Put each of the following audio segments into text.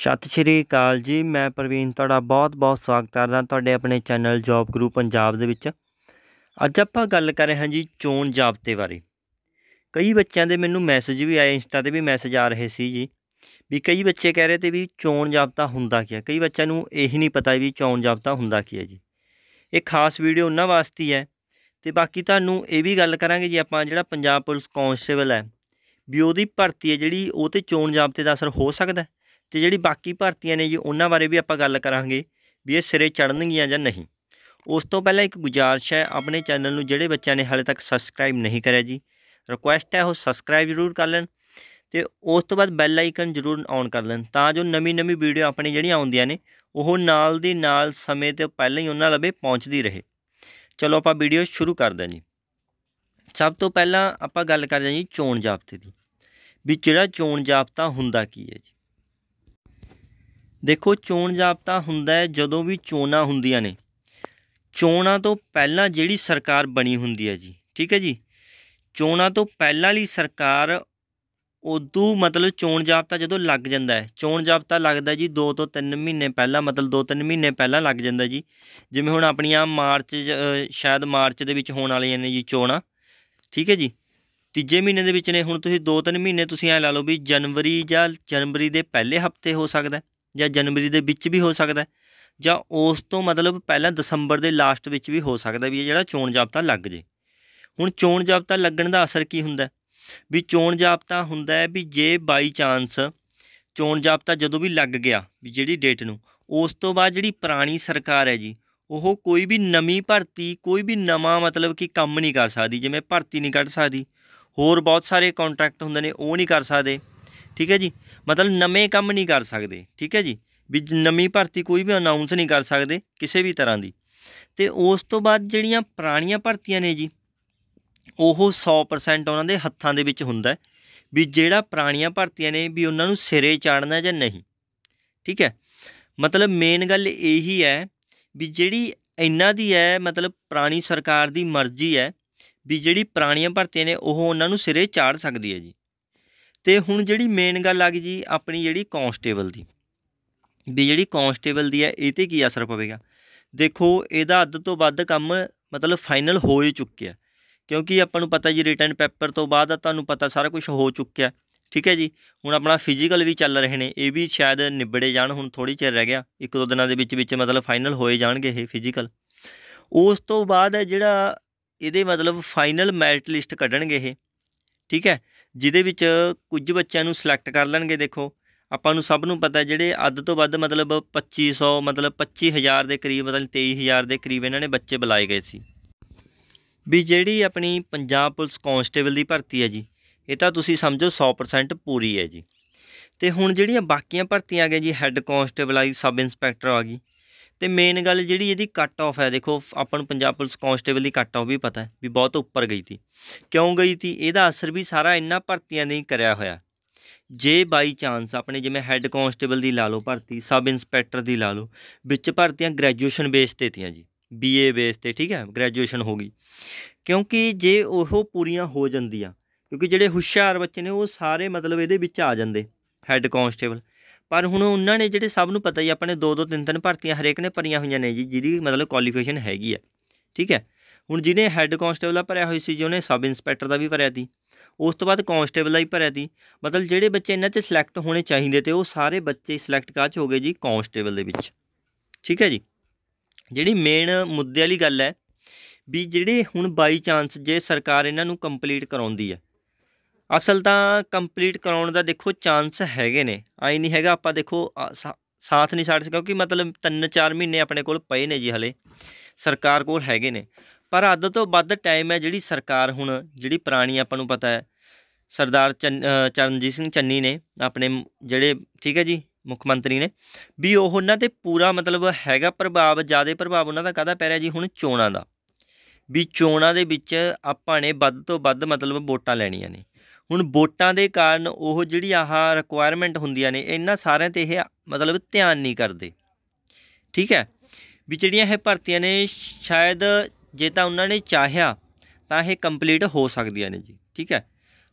ਸਤਿ ਸ਼੍ਰੀ ਅਕਾਲ ਜੀ ਮੈਂ ਪ੍ਰਵੀਨ ਤੁਹਾਡਾ ਬਹੁਤ-ਬਹੁਤ ਸਵਾਗਤ ਕਰਦਾ ਤੁਹਾਡੇ ਆਪਣੇ ਚੈਨਲ ਜੌਬ ਗਰੁੱਪ ਪੰਜਾਬ ਦੇ ਵਿੱਚ ਅੱਜ ਆਪਾਂ ਗੱਲ ਕਰ ਰਹੇ ਹਾਂ ਜੀ ਚੋਣ ਜਾਬਤੇ ਬਾਰੇ ਕਈ ਬੱਚਿਆਂ ਦੇ ਮੈਨੂੰ ਮੈਸੇਜ ਵੀ ਆਏ ਇੰਸਟਾ ਤੇ ਵੀ ਮੈਸੇਜ ਆ ਰਹੇ ਸੀ ਜੀ ਵੀ ਕਈ ਬੱਚੇ ਕਹਿ ਰਹੇ ਤੇ ਵੀ ਚੋਣ ਜਾਬਤਾ ਹੁੰਦਾ ਕੀ ਹੈ ਕਈ ਬੱਚਿਆਂ ਨੂੰ ਇਹ ਹੀ ਨਹੀਂ ਪਤਾ ਵੀ ਚੋਣ ਜਾਬਤਾ ਹੁੰਦਾ ਕੀ ਹੈ ਜੀ ਇਹ ਖਾਸ ਵੀਡੀਓ ਉਹਨਾਂ ਵਾਸਤੇ ਹੈ ਤੇ ਬਾਕੀ ਤੁਹਾਨੂੰ ਇਹ ਵੀ ਗੱਲ ਕਰਾਂਗੇ ਜੀ ਆਪਾਂ ਜਿਹੜਾ ਪੰਜਾਬ ਪੁਲਿਸ ਕਾਂਸਟੇਬਲ ਹੈ ਵੀ ਉਹਦੀ ਭਰਤੀ ਹੈ ਜਿਹੜੀ ਉਹ ਤੇ ਚੋਣ ਜਾਬਤੇ ਦਾ ਅਸਰ ਹੋ ਸਕਦਾ ਹੈ ਤੇ ਜਿਹੜੀ ਬਾਕੀ ਭਾਰਤੀਆਂ ਨੇ ਜੀ ਉਹਨਾਂ ਬਾਰੇ ਵੀ ਆਪਾਂ ਗੱਲ ਕਰਾਂਗੇ ਵੀ ਇਹ ਸਿਰੇ ਚੜਨਗੀਆਂ ਜਾਂ ਨਹੀਂ ਉਸ ਤੋਂ ਪਹਿਲਾਂ ਇੱਕ ਗੁਜਾਰਿਸ਼ ਹੈ ਆਪਣੇ ਚੈਨਲ ਨੂੰ ਜਿਹੜੇ ਬੱਚਿਆਂ ਨੇ ਹਾਲੇ ਤੱਕ ਸਬਸਕ੍ਰਾਈਬ ਨਹੀਂ ਕਰਿਆ ਜੀ ਰਿਕੁਐਸਟ ਹੈ ਉਹ ਸਬਸਕ੍ਰਾਈਬ ਜ਼ਰੂਰ ਕਰ ਲੈਣ ਤੇ ਉਸ ਤੋਂ ਬਾਅਦ ਬੈਲ ਆਈਕਨ ਜ਼ਰੂਰ ਔਨ ਕਰ ਲੈਣ ਤਾਂ ਜੋ ਨਵੀਂ-ਨਵੀਂ ਵੀਡੀਓ ਆਪਣੀ ਜਿਹੜੀਆਂ ਆਉਂਦੀਆਂ ਨੇ ਉਹ ਨਾਲ ਦੀ ਨਾਲ ਸਮੇਂ ਤੇ ਪਹਿਲਾਂ ਹੀ ਉਹਨਾਂ ਲਵੇ ਪਹੁੰਚਦੀ ਰਹੇ ਚਲੋ ਆਪਾਂ ਵੀਡੀਓ ਸ਼ੁਰੂ ਕਰਦੇ ਹਾਂ ਜੀ ਸਭ ਤੋਂ ਪਹਿਲਾਂ ਆਪਾਂ ਗੱਲ ਕਰਦੇ ਹਾਂ ਜੀ ਚੋਣ ਜਾਬਤੇ ਦੀ ਵੀ ਜਿਹੜਾ ਚੋਣ ਜਾਬਤਾ ਹੁੰਦਾ ਕੀ ਹੈ ਜੀ ਦੇਖੋ ਚੋਣ ਜਾਬਤਾ ਹੁੰਦਾ ਹੈ ਜਦੋਂ ਵੀ ਚੋਣਾਂ ਹੁੰਦੀਆਂ ਨੇ ਚੋਣਾਂ ਤੋਂ ਪਹਿਲਾਂ ਜਿਹੜੀ ਸਰਕਾਰ ਬਣੀ ਹੁੰਦੀ ਹੈ ਜੀ ਠੀਕ ਹੈ ਜੀ ਚੋਣਾਂ ਤੋਂ ਪਹਿਲਾਂ ਵਾਲੀ ਸਰਕਾਰ ਉਦੋਂ ਮਤਲਬ ਚੋਣ ਜਾਬਤਾ ਜਦੋਂ ਲੱਗ ਜਾਂਦਾ ਹੈ ਚੋਣ ਜਾਬਤਾ ਲੱਗਦਾ ਜੀ 2 ਤੋਂ 3 ਮਹੀਨੇ ਪਹਿਲਾਂ ਮਤਲਬ 2-3 ਮਹੀਨੇ ਪਹਿਲਾਂ ਲੱਗ ਜਾਂਦਾ ਜੀ ਜਿਵੇਂ ਹੁਣ ਆਪਣੀਆਂ ਮਾਰਚ ਸ਼ਾਇਦ ਮਾਰਚ ਦੇ ਵਿੱਚ ਹੋਣ ਵਾਲੀਆਂ ਨੇ ਜੀ ਚੋਣਾਂ ਠੀਕ ਹੈ ਜੀ ਤੀਜੇ ਮਹੀਨੇ ਦੇ ਵਿੱਚ ਨੇ ਹੁਣ ਤੁਸੀਂ 2-3 ਮਹੀਨੇ ਤੁਸੀਂ ਐ ਲਾ ਲਓ ਵੀ ਜਨਵਰੀ ਜਾਂ ਜਨਵਰੀ ਦੇ ਪਹਿਲੇ ਹਫਤੇ ਹੋ ਸਕਦਾ ਜਾਂ ਜਨਵਰੀ ਦੇ ਵਿੱਚ ਵੀ ਹੋ ਸਕਦਾ ਜਾਂ ਉਸ ਤੋਂ ਮਤਲਬ ਪਹਿਲਾਂ ਦਸੰਬਰ ਦੇ ਲਾਸਟ ਵਿੱਚ ਵੀ ਹੋ ਸਕਦਾ ਵੀ ਇਹ ਜਿਹੜਾ ਚੋਣ ਜਾਬਤਾ ਲੱਗ ਜੇ ਹੁਣ ਚੋਣ ਜਾਬਤਾ ਲੱਗਣ ਦਾ ਅਸਰ ਕੀ ਹੁੰਦਾ ਵੀ ਚੋਣ ਜਾਬਤਾ ਹੁੰਦਾ ਹੈ ਵੀ ਜੇ ਬਾਈ ਚਾਂਸ ਚੋਣ ਜਾਬਤਾ ਜਦੋਂ ਵੀ ਲੱਗ ਗਿਆ ਵੀ ਜਿਹੜੀ ਡੇਟ ਨੂੰ ਉਸ ਤੋਂ ਬਾਅਦ ਜਿਹੜੀ ਪੁਰਾਣੀ ਸਰਕਾਰ ਹੈ ਜੀ ਉਹ ਕੋਈ ਵੀ ਨਵੀਂ ਭਰਤੀ ਕੋਈ ਵੀ ਨਵਾਂ ਮਤਲਬ ਕਿ ਕੰਮ ਨਹੀਂ ਕਰ ਸਕਦੀ ਜਿਵੇਂ ਭਰਤੀ ਨਹੀਂ ਕੱਢ ਸਕਦੀ ਹੋਰ ਬਹੁਤ ਸਾਰੇ ਕੰਟਰੈਕਟ ਹੁੰਦੇ ਨੇ ਉਹ ਨਹੀਂ ਕਰ ਸਕਦੇ ਠੀਕ ਹੈ ਜੀ ਮਤਲਬ ਨਵੇਂ ਕੰਮ ਨਹੀਂ ਕਰ ਸਕਦੇ ਠੀਕ ਹੈ ਜੀ ਵੀ ਨਵੀਂ ਭਰਤੀ ਕੋਈ ਵੀ ਅਨਾਉਂਸ ਨਹੀਂ ਕਰ ਸਕਦੇ ਕਿਸੇ ਵੀ ਤਰ੍ਹਾਂ ਦੀ ਤੇ ਉਸ ਤੋਂ ਬਾਅਦ ਜਿਹੜੀਆਂ ਪੁਰਾਣੀਆਂ ਭਰਤੀਆਂ ਨੇ ਜੀ ਉਹ 100% ਉਹਨਾਂ ਦੇ ਹੱਥਾਂ ਦੇ ਵਿੱਚ ਹੁੰਦਾ ਵੀ ਜਿਹੜਾ ਪੁਰਾਣੀਆਂ ਭਰਤੀਆਂ ਨੇ ਵੀ ਉਹਨਾਂ ਨੂੰ ਸਿਰੇ ਚਾੜਨਾ ਜਾਂ ਨਹੀਂ ਠੀਕ ਹੈ ਮਤਲਬ ਮੇਨ ਗੱਲ ਇਹੀ ਹੈ ਵੀ ਜਿਹੜੀ ਇਹਨਾਂ ਦੀ ਹੈ ਮਤਲਬ ਪੁਰਾਣੀ ਸਰਕਾਰ ਦੀ ਮਰਜ਼ੀ ਹੈ ਵੀ ਜਿਹੜੀ ਪੁਰਾਣੀਆਂ ਭਰਤੀਆਂ ਨੇ ਉਹ ਉਹਨਾਂ ਨੂੰ ਸਿਰੇ ਚਾੜ ਸਕਦੀ ਹੈ ਜੀ ਤੇ ਹੁਣ ਜਿਹੜੀ ਮੇਨ ਗੱਲ ਆ ਗਈ ਜੀ ਆਪਣੀ ਜਿਹੜੀ ਕਾਂਸਟੇਬਲ ਦੀ ਵੀ ਜਿਹੜੀ ਕਾਂਸਟੇਬਲ ਦੀ ਹੈ ਇਹ ਤੇ ਕੀ ਅਸਰ ਪਵੇਗਾ ਦੇਖੋ ਇਹਦਾ ਅੱਧ ਤੋਂ ਵੱਧ ਕੰਮ ਮਤਲਬ ਫਾਈਨਲ ਹੋ ਹੀ ਚੁੱਕਿਆ ਕਿਉਂਕਿ ਆਪਾਂ ਨੂੰ ਪਤਾ ਜੀ ਰਿਟਨ ਪੇਪਰ ਤੋਂ ਬਾਅਦ ਤੁਹਾਨੂੰ ਪਤਾ ਸਾਰਾ ਕੁਝ ਹੋ ਚੁੱਕਿਆ ਠੀਕ ਹੈ ਜੀ ਹੁਣ ਆਪਣਾ ਫਿਜ਼ੀਕਲ ਵੀ ਚੱਲ ਰਹੇ ਨੇ ਇਹ ਵੀ ਸ਼ਾਇਦ ਨਿਬੜੇ ਜਾਣ ਹੁਣ ਥੋੜੀ ਚਿਰ ਰਹਿ ਗਿਆ ਇੱਕ ਦੋ ਦਿਨਾਂ ਦੇ ਵਿੱਚ ਵਿੱਚ ਮਤਲਬ ਫਾਈਨਲ ਹੋਏ ਜਾਣਗੇ ਇਹ ਫਿਜ਼ੀਕਲ ਉਸ ਤੋਂ ਬਾਅਦ ਹੈ ਜਿਹੜਾ ਇਹਦੇ ਮਤਲਬ ਫਾਈਨਲ ਮੈਰਿਟ ਲਿਸਟ ਕੱਢਣਗੇ ਇਹ ਠੀਕ ਹੈ ਜਿਹਦੇ ਵਿੱਚ ਕੁਝ ਬੱਚਿਆਂ ਨੂੰ ਸਿਲੈਕਟ ਕਰ ਲੈਣਗੇ ਦੇਖੋ ਆਪਾਂ ਨੂੰ ਸਭ ਨੂੰ ਪਤਾ ਜਿਹੜੇ ਅੱਧ ਤੋਂ ਵੱਧ ਮਤਲਬ 2500 ਮਤਲਬ 25000 ਦੇ ਕਰੀਬ ਮਤਲਬ 23000 ਦੇ ਕਰੀਬ ਇਹਨਾਂ ਨੇ ਬੱਚੇ ਬੁਲਾਏ ਗਏ ਸੀ ਵੀ ਜਿਹੜੀ ਆਪਣੀ ਪੰਜਾਬ ਪੁਲਿਸ ਕਾਂਸਟੇਬਲ ਦੀ ਭਰਤੀ ਹੈ ਜੀ ਇਹ ਤਾਂ ਤੁਸੀਂ ਸਮਝੋ 100% ਪੂਰੀ ਹੈ ਜੀ ਤੇ ਹੁਣ ਜਿਹੜੀਆਂ ਬਾਕੀਆਂ ਭਰਤੀਆਂ ਆ ਗਈਆਂ ਜੀ ਹੈੱਡ ਕਾਂਸਟੇਬਲ ਆ ਗਈ ਸਬ ਇੰਸਪੈਕਟਰ ਆ ਗਈ ਤੇ ਮੇਨ ਗੱਲ ਜਿਹੜੀ ਇਹਦੀ ਕੱਟ ਆਫ ਹੈ ਦੇਖੋ ਆਪਾਂ ਨੂੰ ਪੰਜਾਬ ਪੁਲਿਸ ਕਾਂਸਟੇਬਲ ਦੀ ਕੱਟ ਆਫ ਵੀ ਪਤਾ ਹੈ ਵੀ ਬਹੁਤ ਉੱਪਰ ਗਈ ਸੀ ਕਿਉਂ ਗਈ ਸੀ ਇਹਦਾ ਅਸਰ ਵੀ ਸਾਰਾ ਇੰਨਾ ਭਰਤੀਆਂ ਨੇ ਕਰਿਆ ਹੋਇਆ ਜੇ ਬਾਈ ਚਾਂਸ ਆਪਣੇ ਜਿਵੇਂ ਹੈੱਡ ਕਾਂਸਟੇਬਲ ਦੀ ਲਾ ਲਓ ਭਰਤੀ ਸਬ ਇੰਸਪੈਕਟਰ ਦੀ ਲਾ ਲਓ ਵਿੱਚ ਭਰਤੀਆਂ ਗ੍ਰੈਜੂਏਸ਼ਨ ਬੇਸ ਤੇ ਤੀਆਂ ਜੀ ਬੀਏ ਬੇਸ ਤੇ ਠੀਕ ਹੈ ਗ੍ਰੈਜੂਏਸ਼ਨ ਹੋ ਗਈ ਕਿਉਂਕਿ ਜੇ ਉਹ ਪੂਰੀਆਂ ਹੋ ਜਾਂਦੀਆਂ ਕਿਉਂਕਿ ਜਿਹੜੇ ਹੁਸ਼ਿਆਰ ਬੱਚੇ ਨੇ ਉਹ ਸਾਰੇ ਮਤਲਬ ਇਹਦੇ ਵਿੱਚ ਆ ਜਾਂਦੇ ਹੈੱਡ ਕਾਂਸਟੇਬਲ ਪਰ ਹੁਣ ਉਹਨਾਂ ਨੇ ਜਿਹੜੇ ਸਭ ਨੂੰ ਪਤਾ ਹੀ ਆਪਣੇ ਦੋ ਦੋ ਤਿੰਨ ਤਿੰਨ ਭਰਤੀਆਂ ਹਰੇਕ ਨੇ ਭਰੀਆਂ ਹੋਈਆਂ ਨੇ ਜੀ ਜਿਹਦੀ ਮਤਲਬ ਕੁਆਲੀਫਿਕੇਸ਼ਨ ਹੈਗੀ ਆ ਠੀਕ ਹੈ ਹੁਣ ਜਿਹਨੇ ਹੈੱਡ ਕਾਂਸਟੇਬਲ ਦਾ ਭਰਿਆ ਹੋਈ ਸੀ ਜੀ ਉਹਨੇ ਸਬ ਇੰਸਪੈਕਟਰ ਦਾ ਵੀ ਭਰਿਆ ਸੀ ਉਸ ਤੋਂ ਬਾਅਦ ਕਾਂਸਟੇਬਲ ਦਾ ਹੀ ਭਰਿਆ ਸੀ ਮਤਲਬ ਜਿਹੜੇ ਬੱਚੇ ਇਹਨਾਂ 'ਚ ਸਿਲੈਕਟ ਹੋਣੇ ਚਾਹੀਦੇ ਤੇ ਉਹ ਸਾਰੇ ਬੱਚੇ ਸਿਲੈਕਟ ਕਾਚ ਹੋ ਗਏ ਜੀ ਕਾਂਸਟੇਬਲ ਦੇ ਵਿੱਚ ਠੀਕ ਹੈ ਜੀ ਜਿਹੜੀ ਮੇਨ ਮੁੱਦੇ ਵਾਲੀ ਗੱਲ ਹੈ ਵੀ ਜਿਹੜੇ ਹੁਣ ਬਾਈ ਚਾਂਸ ਜੇ ਸਰਕਾਰ ਇਹਨਾਂ ਨੂੰ ਕੰਪਲੀਟ ਕਰਾਉਂਦੀ ਹੈ ਅਸਲ ਤਾਂ ਕੰਪਲੀਟ ਕਰਾਉਣ ਦਾ ਦੇਖੋ ਚਾਂਸ ਹੈਗੇ ਨੇ ਆਈ ਨਹੀਂ ਹੈਗਾ ਆਪਾਂ ਦੇਖੋ ਸਾਥ ਨਹੀਂ ਛੱਡ ਕਿਉਂਕਿ ਮਤਲਬ 3-4 ਮਹੀਨੇ ਆਪਣੇ ਕੋਲ ਪਏ ਨੇ ਜੀ ਹਲੇ ਸਰਕਾਰ ਕੋਲ ਹੈਗੇ ਨੇ ਪਰ ਅੱਧ ਤੋਂ ਵੱਧ ਟਾਈਮ ਹੈ ਜਿਹੜੀ ਸਰਕਾਰ ਹੁਣ ਜਿਹੜੀ ਪੁਰਾਣੀ ਆਪਾਂ ਨੂੰ ਪਤਾ ਹੈ ਸਰਦਾਰ ਚਰਨਜੀਤ ਸਿੰਘ ਚੰਨੀ ਨੇ ਆਪਣੇ ਜਿਹੜੇ ਠੀਕ ਹੈ ਜੀ ਮੁੱਖ ਮੰਤਰੀ ਨੇ ਵੀ ਉਹ ਉਹਨਾਂ ਤੇ ਪੂਰਾ ਮਤਲਬ ਹੈਗਾ ਪ੍ਰਭਾਵ ਜ਼ਿਆਦਾ ਪ੍ਰਭਾਵ ਉਹਨਾਂ ਦਾ ਕਾਹਦਾ ਪੈ ਰਿਹਾ ਜੀ ਹੁਣ ਚੋਣਾਂ ਦਾ ਵੀ ਚੋਣਾਂ ਦੇ ਵਿੱਚ ਆਪਾਂ ਨੇ ਵੱਧ ਤੋਂ ਵੱਧ ਮਤਲਬ ਵੋਟਾਂ ਲੈਣੀਆਂ ਨੇ ਹੁਣ ਵੋਟਾਂ ਦੇ ਕਾਰਨ ਉਹ ਜਿਹੜੀ ਆਹ ਰਿਕੁਆਇਰਮੈਂਟ ਹੁੰਦੀਆਂ ਨੇ ਇਹਨਾਂ ਸਾਰਿਆਂ ਤੇ ਇਹ ਮਤਲਬ ਧਿਆਨ ਨਹੀਂ ਕਰਦੇ ਠੀਕ ਹੈ ਵੀ ਜਿਹੜੀਆਂ ਇਹ ਭਰਤੀਆਂ ਨੇ ਸ਼ਾਇਦ ਜੇ ਤਾਂ ਉਹਨਾਂ ਨੇ ਚਾਹਿਆ ਤਾਂ ਇਹ ਕੰਪਲੀਟ ਹੋ ਸਕਦੀਆਂ ਨੇ ਜੀ ਠੀਕ ਹੈ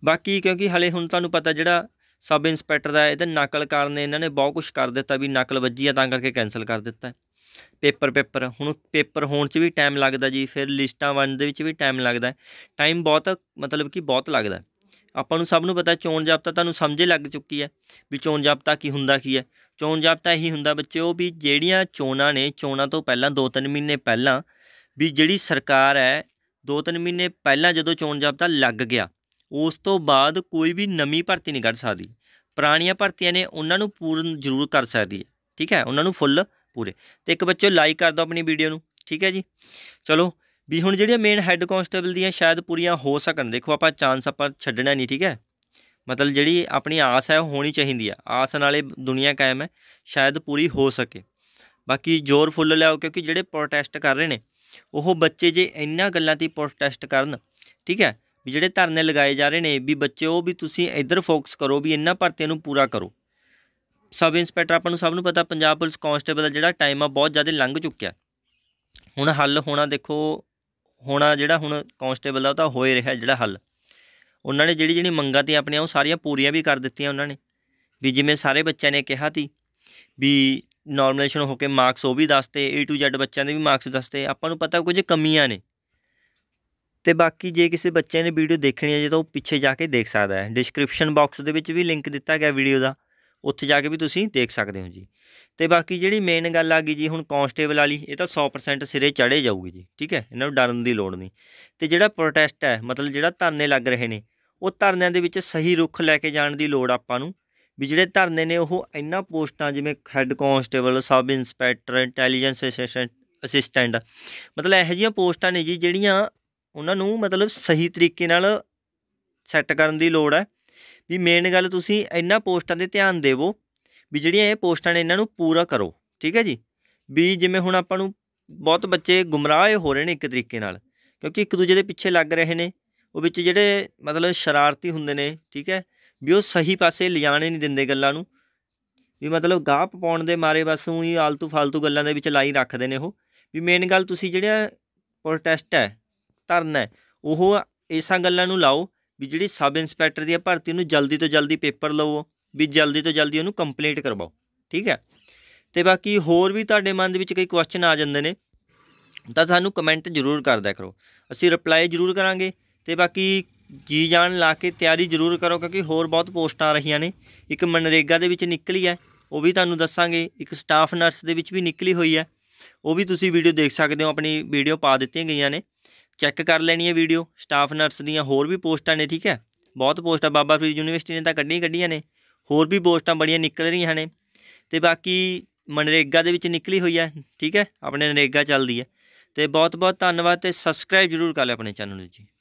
ਬਾਕੀ ਕਿਉਂਕਿ ਹਲੇ ਹੁਣ ਤੁਹਾਨੂੰ ਪਤਾ ਜਿਹੜਾ ਸਬ ਇੰਸਪੈਕਟਰ ਦਾ ਇਹਦੇ ਨਕਲ ਕਾਰਨ ਇਹਨਾਂ ਨੇ ਬਹੁਤ ਕੁਝ ਕਰ ਦਿੱਤਾ ਵੀ ਨਕਲ ਵੱਜੀ ਆ ਤਾਂ ਕਰਕੇ ਕੈਨਸਲ ਕਰ ਦਿੱਤਾ ਪੇਪਰ ਪੇਪਰ ਹੁਣ ਪੇਪਰ ਹੋਣ 'ਚ ਵੀ ਟਾਈਮ ਲੱਗਦਾ ਜੀ ਫਿਰ ਲਿਸਟਾਂ ਵੰਡ ਦੇ ਵਿੱਚ ਵੀ ਟਾਈਮ ਲੱਗਦਾ ਟਾਈਮ ਬਹੁਤ ਮਤਲਬ ਕਿ ਬਹੁਤ ਲੱਗਦਾ ਆਪਾਂ ਨੂੰ ਸਭ ਨੂੰ ਪਤਾ ਚੋਣ ਜਾਬਤਾ ਤੁਹਾਨੂੰ ਸਮਝੇ ਲੱਗ ਚੁੱਕੀ ਹੈ ਵੀ ਚੋਣ ਜਾਬਤਾ ਕੀ ਹੁੰਦਾ ਕੀ ਹੈ ਚੋਣ ਜਾਬਤਾ ਇਹੀ ਹੁੰਦਾ ਬੱਚਿਓ ਵੀ ਜਿਹੜੀਆਂ ਚੋਣਾਂ ਨੇ ਚੋਣਾਂ ਤੋਂ ਪਹਿਲਾਂ 2-3 ਮਹੀਨੇ ਪਹਿਲਾਂ ਵੀ ਜਿਹੜੀ ਸਰਕਾਰ ਹੈ 2-3 ਮਹੀਨੇ ਪਹਿਲਾਂ ਜਦੋਂ ਚੋਣ ਜਾਬਤਾ ਲੱਗ ਗਿਆ ਉਸ ਤੋਂ ਬਾਅਦ ਕੋਈ ਵੀ ਨਵੀਂ ਭਰਤੀ ਨਹੀਂ ਕਰ ਸਕਦੀ ਪੁਰਾਣੀਆਂ ਭਰਤੀਆਂ ਨੇ ਉਹਨਾਂ ਨੂੰ ਪੂਰਨ ਜ਼ਰੂਰ ਕਰ ਸਕਦੀ ਹੈ ਠੀਕ ਹੈ ਉਹਨਾਂ ਨੂੰ ਫੁੱਲ ਪੂਰੇ ਤੇ ਇੱਕ ਬੱਚਿਓ ਲਾਈਕ ਕਰ ਦਿਓ ਆਪਣੀ ਵੀਡੀਓ ਨੂੰ ਠੀਕ ਹੈ ਜੀ ਚਲੋ ਵੀ ਹੁਣ ਜਿਹੜੀਆਂ ਮੇਨ ਹੈੱਡ ਕਾਂਸਟੇਬਲ ਦੀਆਂ ਸ਼ਾਇਦ ਪੂਰੀਆਂ ਹੋ ਸਕਣ ਦੇਖੋ ਆਪਾਂ ਚਾਂਸ ਆਪਾਂ ਛੱਡਣਾ ਨਹੀਂ ਠੀਕ ਹੈ ਮਤਲਬ ਜਿਹੜੀ ਆਪਣੀ ਆਸ ਹੈ ਉਹ ਹੋਣੀ ਚਾਹੀਦੀ ਆ ਆਸ ਨਾਲੇ ਦੁਨੀਆ ਕਾਇਮ ਹੈ ਸ਼ਾਇਦ ਪੂਰੀ ਹੋ ਸਕੇ ਬਾਕੀ ਜ਼ੋਰ ਫੁੱਲ ਲਿਆਓ ਕਿਉਂਕਿ ਜਿਹੜੇ ਪ੍ਰੋਟੈਸਟ ਕਰ ਰਹੇ ਨੇ ਉਹ ਬੱਚੇ ਜੇ ਇੰਨਾ ਗੱਲਾਂ ਤੇ ਪ੍ਰੋਟੈਸਟ ਕਰਨ ਠੀਕ ਹੈ ਵੀ ਜਿਹੜੇ ਧਰਨੇ ਲਗਾਏ ਜਾ ਰਹੇ ਨੇ ਵੀ ਬੱਚੇ ਉਹ ਵੀ ਤੁਸੀਂ ਇੱਧਰ ਫੋਕਸ ਕਰੋ ਵੀ ਇੰਨਾ ਭਰਤੀਆਂ ਨੂੰ ਪੂਰਾ ਕਰੋ ਸਬ ਇੰਸਪੈਕਟਰ ਆਪਾਂ ਨੂੰ ਸਭ ਨੂੰ ਪਤਾ ਪੰਜਾਬ ਪੁਲਿਸ ਕਾਂਸਟੇਬਲ ਦਾ ਜਿਹੜਾ ਟਾਈਮ ਆ ਬਹੁਤ ਜ਼ਿਆਦਾ ਲੰਘ ਚੁੱਕਿਆ ਹੁਣ ਹੱਲ ਹੋਣਾ ਦੇਖੋ ਹੋਣਾ ਜਿਹੜਾ ਹੁਣ ਕਾਂਸਟੇਬਲ ਦਾ ਉਹ ਤਾਂ ਹੋਏ ਰਿਹਾ ਜਿਹੜਾ ਹੱਲ ਉਹਨਾਂ ਨੇ ਜਿਹੜੀ ਜਿਹੜੀ ਮੰਗਾਂ ਤੇ ਆਪਣੀਆਂ ਉਹ ਸਾਰੀਆਂ ਪੂਰੀਆਂ ਵੀ ਕਰ ਦਿੱਤੀਆਂ ਉਹਨਾਂ ਨੇ ਵੀ ਜਿਵੇਂ ਸਾਰੇ ਬੱਚਿਆਂ ਨੇ ਕਿਹਾ ਸੀ ਵੀ ਨਾਰਮਲਾਈਜੇਸ਼ਨ ਹੋ ਕੇ ਮਾਰਕਸ ਉਹ ਵੀ ਦੱਸਤੇ A to Z ਬੱਚਿਆਂ ਦੇ ਵੀ ਮਾਰਕਸ ਦੱਸਤੇ ਆਪਾਂ ਨੂੰ ਪਤਾ ਕੁਝ ਕਮੀਆਂ ਨੇ ਤੇ ਬਾਕੀ ਜੇ ਕਿਸੇ ਬੱਚੇ ਨੇ ਵੀਡੀਓ ਦੇਖਣੀ ਹੈ ਜੇ ਤਾਂ ਉਹ ਪਿੱਛੇ ਜਾ ਕੇ ਦੇਖ ਸਕਦਾ ਹੈ ਡਿਸਕ੍ਰਿਪਸ਼ਨ ਬਾਕਸ ਦੇ ਵਿੱਚ ਵੀ ਲਿੰਕ ਦਿੱਤਾ ਗਿਆ ਵੀਡੀਓ ਦਾ ਉੱਥੇ ਜਾ ਕੇ ਵੀ ਤੁਸੀਂ ਦੇਖ ਸਕਦੇ ਹੋ ਜੀ ਤੇ ਬਾਕੀ ਜਿਹੜੀ ਮੇਨ ਗੱਲ ਆ ਗਈ ਜੀ ਹੁਣ ਕਾਂਸਟੇਬਲ ਵਾਲੀ ਇਹ ਤਾਂ 100% ਸਿਰੇ ਚੜੇ ਜਾਊਗੀ ਜੀ ਠੀਕ ਹੈ ਇਹਨਾਂ ਨੂੰ ਡਰਨ ਦੀ ਲੋੜ ਨਹੀਂ ਤੇ ਜਿਹੜਾ ਪ੍ਰੋਟੈਸਟ ਹੈ ਮਤਲਬ ਜਿਹੜਾ ਧਰਨੇ ਲੱਗ ਰਹੇ ਨੇ ਉਹ ਧਰਨਿਆਂ ਦੇ ਵਿੱਚ ਸਹੀ ਰੁਖ ਲੈ ਕੇ ਜਾਣ ਦੀ ਲੋੜ ਆਪਾਂ ਨੂੰ ਵੀ ਜਿਹੜੇ ਧਰਨੇ ਨੇ ਉਹ ਇੰਨਾ ਪੋਸਟਾਂ ਜਿਵੇਂ head constable sub inspector intelligence assistant ਮਤਲਬ ਇਹੋ ਜਿਹੀਆਂ ਪੋਸਟਾਂ ਨੇ ਜੀ ਜਿਹੜੀਆਂ ਉਹਨਾਂ ਨੂੰ ਮਤਲਬ ਸਹੀ ਤਰੀਕੇ ਨਾਲ ਸੈੱਟ ਕਰਨ ਦੀ ਲੋੜ ਹੈ ਵੀ ਮੇਨ ਗੱਲ ਤੁਸੀਂ ਇਹਨਾਂ ਪੋਸਟਾਂ ਤੇ ਧਿਆਨ ਦੇਵੋ ਵੀ ਜਿਹੜੀਆਂ ਇਹ ਪੋਸਟਾਂ ਨੇ ਇਹਨਾਂ ਨੂੰ ਪੂਰਾ ਕਰੋ ਠੀਕ ਹੈ ਜੀ ਵੀ ਜਿਵੇਂ ਹੁਣ ਆਪਾਂ ਨੂੰ ਬਹੁਤ ਬੱਚੇ ਗੁੰਮਰਾਹ ਹੋ ਰਹੇ ਨੇ ਇੱਕ ਤਰੀਕੇ ਨਾਲ ਕਿਉਂਕਿ ਇੱਕ ਦੂਜੇ ਦੇ ਪਿੱਛੇ ਲੱਗ ਰਹੇ ਨੇ ਉਹ ਵਿੱਚ ਜਿਹੜੇ ਮਤਲਬ ਸ਼ਰਾਰਤੀ ਹੁੰਦੇ ਨੇ ਠੀਕ ਹੈ ਵੀ ਉਹ ਸਹੀ ਪਾਸੇ ਲਿਜਾਣੇ ਨਹੀਂ ਦਿੰਦੇ ਗੱਲਾਂ ਨੂੰ ਵੀ ਮਤਲਬ ਗਾਹ ਪਾਉਣ ਦੇ ਮਾਰੇ ਬਸ ਉਹੀ ਆਲਤੂ ਫालतू ਗੱਲਾਂ ਦੇ ਵਿੱਚ ਲਾਈ ਰੱਖਦੇ ਨੇ ਉਹ ਵੀ ਮੇਨ ਗੱਲ ਤੁਸੀਂ ਜਿਹੜਾ ਪ੍ਰੋਟੈਸਟ ਹੈ ਧਰਨਾ ਉਹ ਇਸਾਂ ਗੱਲਾਂ ਨੂੰ ਲਾਓ ਵੀ ਜਿਹੜੀ ਸਬ ਇੰਸਪੈਕਟਰ ਦੀ ਭਰਤੀ ਨੂੰ ਜਲਦੀ ਤੋਂ ਜਲਦੀ ਪੇਪਰ ਲਵੋ ਵੀ ਜਲਦੀ ਤੋਂ ਜਲਦੀ ਉਹਨੂੰ ਕੰਪਲੀਟ ਕਰਵਾਓ ਠੀਕ ਹੈ ਤੇ ਬਾਕੀ ਹੋਰ ਵੀ ਤੁਹਾਡੇ ਮਨ ਦੇ ਵਿੱਚ ਕਈ ਕੁਐਸਚਨ ਆ ਜਾਂਦੇ ਨੇ ਤਾਂ ਸਾਨੂੰ ਕਮੈਂਟ ਜ਼ਰੂਰ ਕਰਦਿਆ ਕਰੋ ਅਸੀਂ ਰਿਪਲਾਈ ਜ਼ਰੂਰ ਕਰਾਂਗੇ ਤੇ ਬਾਕੀ ਜੀ ਜਾਨ ਲਾ ਕੇ ਤਿਆਰੀ ਜ਼ਰੂਰ ਕਰੋ ਕਿਉਂਕਿ ਹੋਰ ਬਹੁਤ ਪੋਸਟਾਂ ਆ ਰਹੀਆਂ ਨੇ ਇੱਕ ਮਨਰੇਗਾ ਦੇ ਵਿੱਚ ਨਿਕਲੀ ਹੈ ਉਹ ਵੀ ਤੁਹਾਨੂੰ ਦੱਸਾਂਗੇ ਇੱਕ ਸਟਾਫ ਨਰਸ ਦੇ ਵਿੱਚ ਵੀ ਨਿਕਲੀ ਹੋਈ ਹੈ ਉਹ ਵੀ ਤੁਸੀਂ ਵੀਡੀਓ ਦੇਖ ਸਕਦੇ ਹੋ ਆਪਣੀ ਵੀਡੀਓ ਪਾ ਦਿੱਤੀਆਂ ਗਈਆਂ ਨੇ ਚੈੱਕ ਕਰ ਲੈਣੀ ਹੈ ਵੀਡੀਓ ਸਟਾਫ ਨਰਸ ਦੀਆਂ ਹੋਰ ਵੀ ਪੋਸਟਾਂ ਨੇ ਠੀਕ ਹੈ ਬਹੁਤ ਪੋਸਟਾਂ ਬਾਬਾ ਫਰੀਦ ਯੂਨੀਵਰਸਿਟੀ ਨੇ ਤਾਂ ਕੱਢੀਆਂ ਕੱਢੀਆਂ ਨੇ ਹੋਰ ਵੀ ਪੋਸਟਾਂ ਬੜੀਆਂ ਨਿਕਲ ਰਹੀਆਂ ਨੇ ਤੇ ਬਾਕੀ ਮਨਰੇਗਾ ਦੇ ਵਿੱਚ ਨਿਕਲੀ ਹੋਈ ਹੈ ਠੀਕ ਹੈ ਆਪਣੇ ਨਰੇਗਾ ਚੱਲਦੀ ਹੈ ਤੇ ਬਹੁਤ ਬਹੁਤ ਧੰਨਵਾਦ ਤੇ ਸਬਸਕ੍ਰਾਈਬ ਜਰੂਰ ਕਰ ਲੈ ਆਪਣੇ ਚੈਨਲ ਨੂੰ ਜੀ